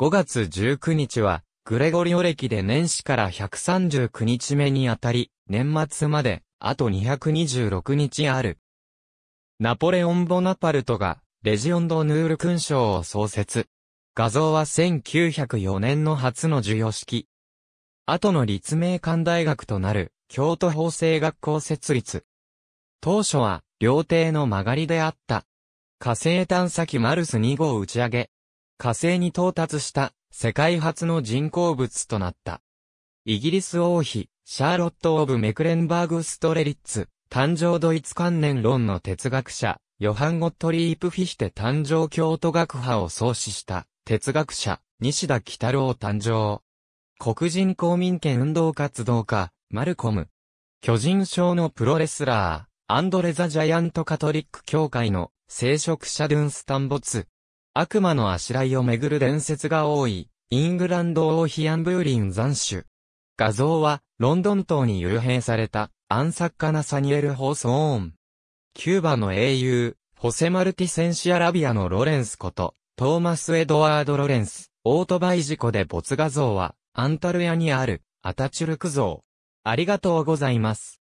5月19日は、グレゴリオ歴で年始から139日目にあたり、年末まで、あと226日ある。ナポレオン・ボナパルトが、レジオン・ド・ヌール勲章を創設。画像は1904年の初の授与式。後の立命館大学となる、京都法制学校設立。当初は、料亭の曲がりであった。火星探査機マルス2号打ち上げ、火星に到達した世界初の人工物となった。イギリス王妃、シャーロット・オブ・メクレンバーグ・ストレリッツ、誕生ドイツ関連論の哲学者、ヨハン・ゴットリープ・フィヒテ誕生京都学派を創始した哲学者、西田喜太郎誕生。黒人公民権運動活動家、マルコム。巨人賞のプロレスラー、アンドレ・ザ・ジャイアント・カトリック教会の聖職者ドゥンスタンボツ、悪魔のあしらいをめぐる伝説が多い、イングランド王妃アンブーリン残首。画像は、ロンドン島に幽閉された、暗殺家ナサニエル・ホーソーン。キューバの英雄、ホセ・マルティ・センシアラビアのロレンスこと、トーマス・エドワード・ロレンス、オートバイ事故で没画像は、アンタルヤにある、アタチュルク像。ありがとうございます。